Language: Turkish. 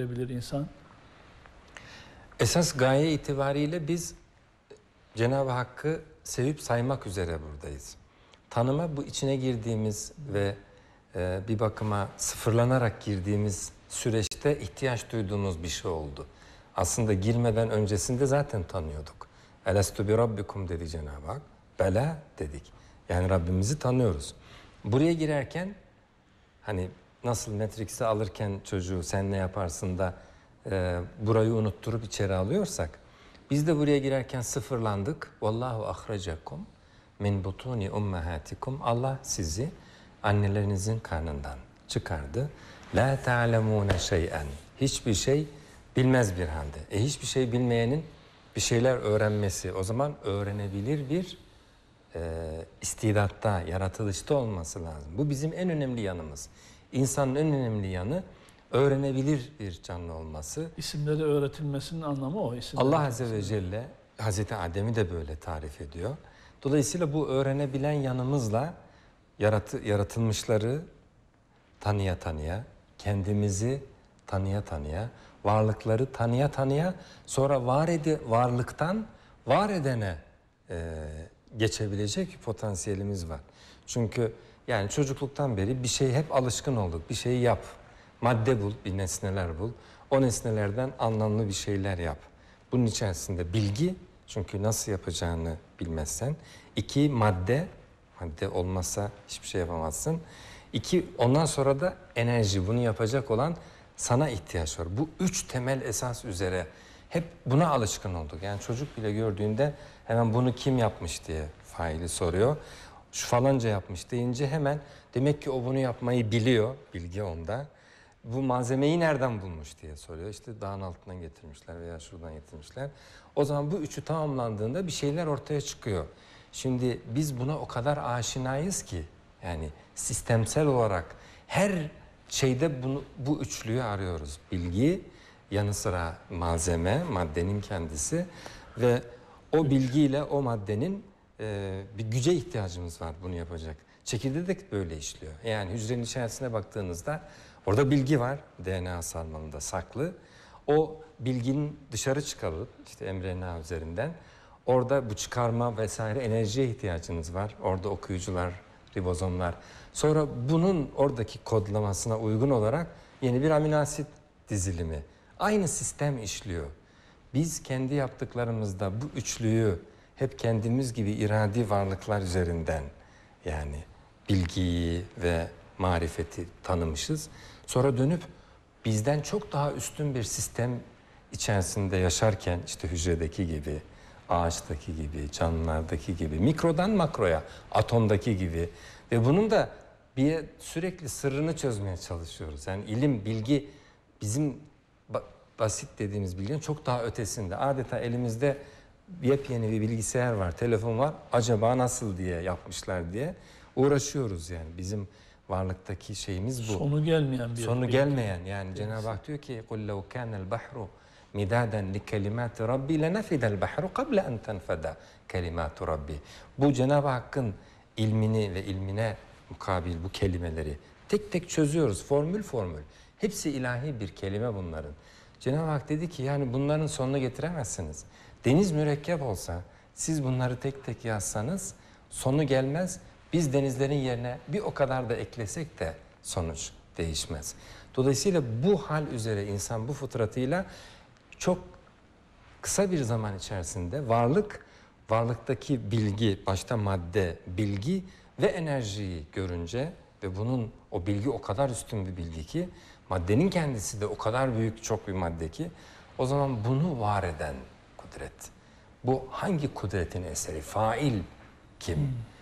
görebilir insan? Esas gaye itibariyle biz e, Cenab-ı Hakk'ı sevip saymak üzere buradayız. Tanıma bu içine girdiğimiz ve e, bir bakıma sıfırlanarak girdiğimiz süreçte ihtiyaç duyduğumuz bir şey oldu. Aslında girmeden öncesinde zaten tanıyorduk. Elestu bi rabbikum dedi Cenab-ı Hak. Bela dedik. Yani Rabbimizi tanıyoruz. Buraya girerken hani nasıl Matrix'i alırken çocuğu sen ne yaparsın da e, burayı unutturup içeri alıyorsak biz de buraya girerken sıfırlandık. Vallahu ahracakum min butuni ummahatikum. Allah sizi annelerinizin karnından çıkardı. La ta'lemune şey'en. Hiçbir şey bilmez bir halde. E hiçbir şey bilmeyenin bir şeyler öğrenmesi o zaman öğrenebilir bir e, istidatta, yaratılışta olması lazım. Bu bizim en önemli yanımız. İnsanın en önemli yanı öğrenebilir bir canlı olması. İsimleri öğretilmesinin anlamı o. Isimde Allah Azze ve Celle Hazreti Adem'i de böyle tarif ediyor. Dolayısıyla bu öğrenebilen yanımızla yaratı, yaratılmışları tanıya tanıya, kendimizi tanıya tanıya, varlıkları tanıya tanıya, sonra var edi, varlıktan var edene e, geçebilecek potansiyelimiz var. Çünkü yani çocukluktan beri bir şey hep alışkın olduk. Bir şeyi yap. Madde bul, bir nesneler bul. O nesnelerden anlamlı bir şeyler yap. Bunun içerisinde bilgi, çünkü nasıl yapacağını bilmezsen. İki, madde. Madde olmazsa hiçbir şey yapamazsın. İki, ondan sonra da enerji. Bunu yapacak olan sana ihtiyaç var. Bu üç temel esas üzere hep buna alışkın olduk. Yani çocuk bile gördüğünde hemen bunu kim yapmış diye faili soruyor şu falanca yapmış deyince hemen demek ki o bunu yapmayı biliyor, bilgi onda. Bu malzemeyi nereden bulmuş diye soruyor. İşte dağın altından getirmişler veya şuradan getirmişler. O zaman bu üçü tamamlandığında bir şeyler ortaya çıkıyor. Şimdi biz buna o kadar aşinayız ki yani sistemsel olarak her şeyde bunu, bu üçlüyü arıyoruz. Bilgi, yanı sıra malzeme, maddenin kendisi ve o bilgiyle o maddenin e, bir güce ihtiyacımız var bunu yapacak. Çekirde böyle işliyor. Yani hücrenin içerisine baktığınızda orada bilgi var DNA sarmalında saklı. O bilginin dışarı çıkarılıp işte mRNA üzerinden orada bu çıkarma vesaire enerjiye ihtiyacınız var. Orada okuyucular, ribozomlar. Sonra bunun oradaki kodlamasına uygun olarak yeni bir amino asit dizilimi. Aynı sistem işliyor. Biz kendi yaptıklarımızda bu üçlüyü hep kendimiz gibi iradi varlıklar üzerinden yani bilgiyi ve marifeti tanımışız. Sonra dönüp bizden çok daha üstün bir sistem içerisinde yaşarken işte hücredeki gibi, ağaçtaki gibi, canlılardaki gibi, mikrodan makroya, atomdaki gibi ve bunun da bir sürekli sırrını çözmeye çalışıyoruz. Yani ilim, bilgi bizim basit dediğimiz bilginin çok daha ötesinde. Adeta elimizde yepyeni bir bilgisayar var, telefon var. Acaba nasıl diye yapmışlar diye uğraşıyoruz yani. Bizim varlıktaki şeyimiz bu. Sonu gelmeyen bir Sonu bir şey. gelmeyen bir yani Cenab-ı Hak diyor ki قُلْ لَوْ كَانَ الْبَحْرُ مِدَادًا لِكَلِمَاتِ رَبِّي لَنَفِدَ الْبَحْرُ قَبْلَ اَنْ تَنْفَدَ كَلِمَاتُ رَبِّي Bu Cenab-ı Hakk'ın ilmini ve ilmine mukabil bu kelimeleri tek tek çözüyoruz formül formül. Hepsi ilahi bir kelime bunların. Cenab-ı Hak dedi ki yani bunların sonunu getiremezsiniz. Deniz mürekkep olsa, siz bunları tek tek yazsanız sonu gelmez. Biz denizlerin yerine bir o kadar da eklesek de sonuç değişmez. Dolayısıyla bu hal üzere insan bu fıtratıyla çok kısa bir zaman içerisinde varlık, varlıktaki bilgi, başta madde, bilgi ve enerjiyi görünce ve bunun o bilgi o kadar üstün bir bilgi ki maddenin kendisi de o kadar büyük çok bir madde ki o zaman bunu var eden kudret. Bu hangi kudretin eseri? Fail kim? Hmm.